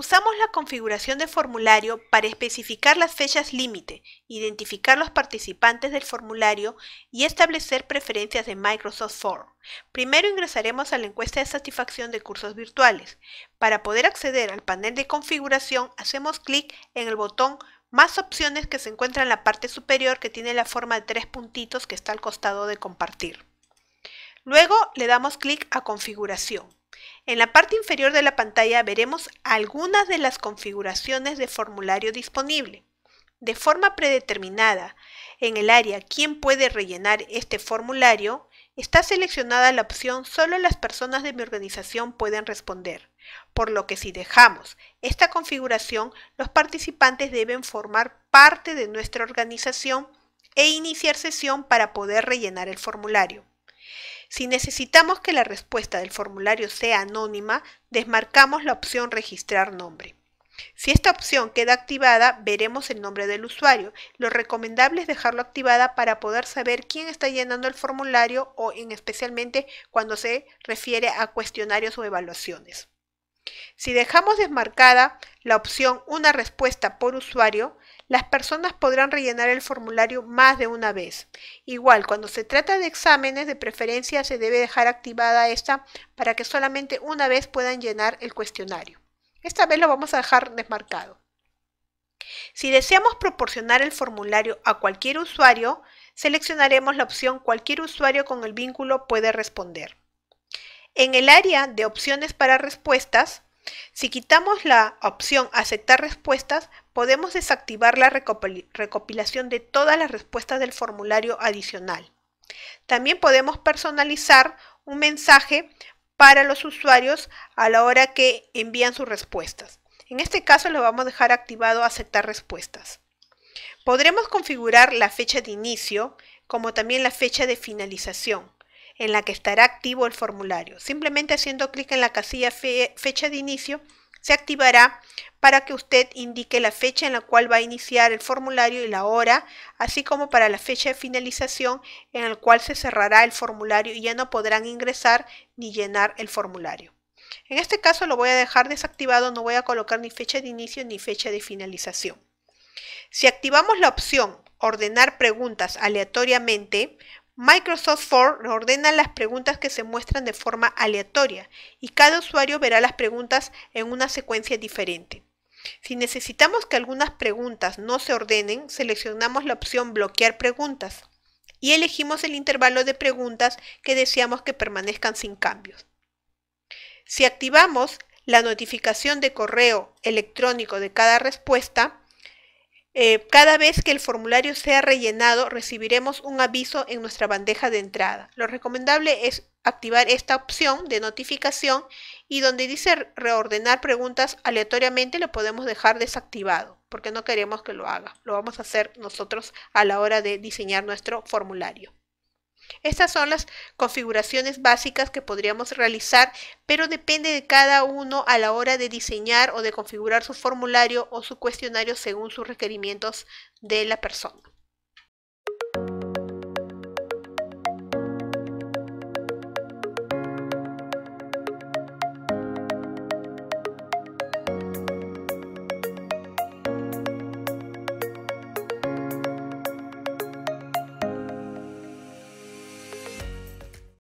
Usamos la configuración de formulario para especificar las fechas límite, identificar los participantes del formulario y establecer preferencias de Microsoft Form. Primero ingresaremos a la encuesta de satisfacción de cursos virtuales. Para poder acceder al panel de configuración, hacemos clic en el botón más opciones que se encuentra en la parte superior que tiene la forma de tres puntitos que está al costado de compartir. Luego le damos clic a configuración. En la parte inferior de la pantalla veremos algunas de las configuraciones de formulario disponible. De forma predeterminada, en el área ¿Quién puede rellenar este formulario? está seleccionada la opción Solo las personas de mi organización pueden responder, por lo que si dejamos esta configuración, los participantes deben formar parte de nuestra organización e iniciar sesión para poder rellenar el formulario. Si necesitamos que la respuesta del formulario sea anónima, desmarcamos la opción Registrar nombre. Si esta opción queda activada, veremos el nombre del usuario. Lo recomendable es dejarlo activada para poder saber quién está llenando el formulario o en especialmente cuando se refiere a cuestionarios o evaluaciones. Si dejamos desmarcada la opción Una respuesta por usuario, las personas podrán rellenar el formulario más de una vez. Igual, cuando se trata de exámenes, de preferencia se debe dejar activada esta para que solamente una vez puedan llenar el cuestionario. Esta vez lo vamos a dejar desmarcado. Si deseamos proporcionar el formulario a cualquier usuario, seleccionaremos la opción Cualquier usuario con el vínculo puede responder. En el área de opciones para respuestas, si quitamos la opción aceptar respuestas, podemos desactivar la recopilación de todas las respuestas del formulario adicional. También podemos personalizar un mensaje para los usuarios a la hora que envían sus respuestas. En este caso lo vamos a dejar activado aceptar respuestas. Podremos configurar la fecha de inicio como también la fecha de finalización en la que estará activo el formulario. Simplemente haciendo clic en la casilla fecha de inicio se activará para que usted indique la fecha en la cual va a iniciar el formulario y la hora, así como para la fecha de finalización en la cual se cerrará el formulario y ya no podrán ingresar ni llenar el formulario. En este caso lo voy a dejar desactivado, no voy a colocar ni fecha de inicio ni fecha de finalización. Si activamos la opción ordenar preguntas aleatoriamente, Microsoft For ordena las preguntas que se muestran de forma aleatoria y cada usuario verá las preguntas en una secuencia diferente. Si necesitamos que algunas preguntas no se ordenen, seleccionamos la opción Bloquear preguntas y elegimos el intervalo de preguntas que deseamos que permanezcan sin cambios. Si activamos la notificación de correo electrónico de cada respuesta, eh, cada vez que el formulario sea rellenado, recibiremos un aviso en nuestra bandeja de entrada. Lo recomendable es activar esta opción de notificación y donde dice reordenar preguntas aleatoriamente lo podemos dejar desactivado porque no queremos que lo haga. Lo vamos a hacer nosotros a la hora de diseñar nuestro formulario. Estas son las configuraciones básicas que podríamos realizar, pero depende de cada uno a la hora de diseñar o de configurar su formulario o su cuestionario según sus requerimientos de la persona.